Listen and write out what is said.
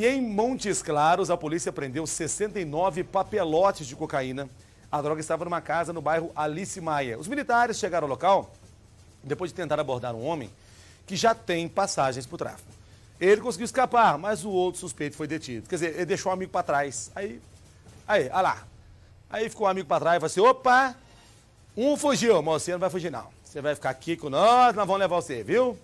E em Montes Claros, a polícia prendeu 69 papelotes de cocaína. A droga estava numa casa no bairro Alice Maia. Os militares chegaram ao local depois de tentar abordar um homem que já tem passagens por tráfico. Ele conseguiu escapar, mas o outro suspeito foi detido. Quer dizer, ele deixou o um amigo para trás. Aí, aí, olha lá. Aí ficou o um amigo para trás e falou assim: opa, um fugiu, mas você não vai fugir não. Você vai ficar aqui com nós, nós vamos levar você, viu?